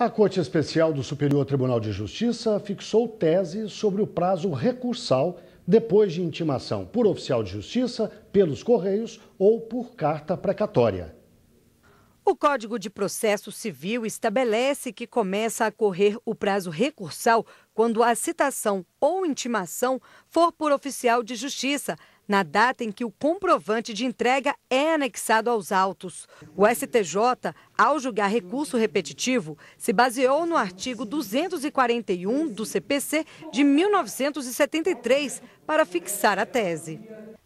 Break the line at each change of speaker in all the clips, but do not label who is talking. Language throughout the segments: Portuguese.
A Corte Especial do Superior Tribunal de Justiça fixou tese sobre o prazo recursal depois de intimação por oficial de justiça, pelos correios ou por carta precatória.
O Código de Processo Civil estabelece que começa a correr o prazo recursal quando a citação ou intimação for por oficial de justiça, na data em que o comprovante de entrega é anexado aos autos. O STJ, ao julgar recurso repetitivo, se baseou no artigo 241 do CPC de 1973 para fixar a tese.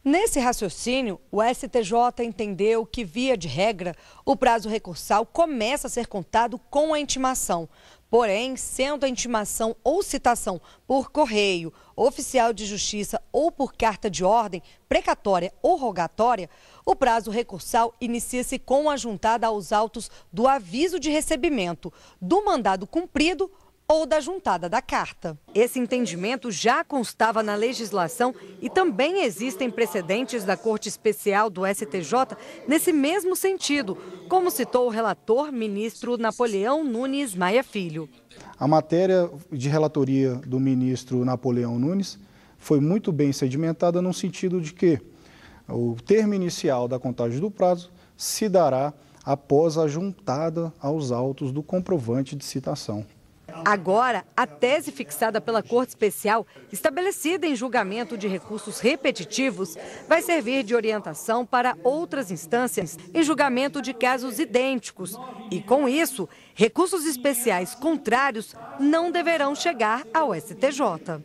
Nesse raciocínio, o STJ entendeu que, via de regra, o prazo recursal começa a ser contado com a intimação. Porém, sendo a intimação ou citação por correio, oficial de justiça ou por carta de ordem, precatória ou rogatória, o prazo recursal inicia-se com a juntada aos autos do aviso de recebimento, do mandado cumprido ou da juntada da carta. Esse entendimento já constava na legislação e também existem precedentes da Corte Especial do STJ nesse mesmo sentido, como citou o relator ministro Napoleão Nunes Maia Filho.
A matéria de relatoria do ministro Napoleão Nunes foi muito bem sedimentada no sentido de que o termo inicial da contagem do prazo se dará após a juntada aos autos do comprovante de citação.
Agora, a tese fixada pela Corte Especial, estabelecida em julgamento de recursos repetitivos, vai servir de orientação para outras instâncias em julgamento de casos idênticos. E, com isso, recursos especiais contrários não deverão chegar ao STJ.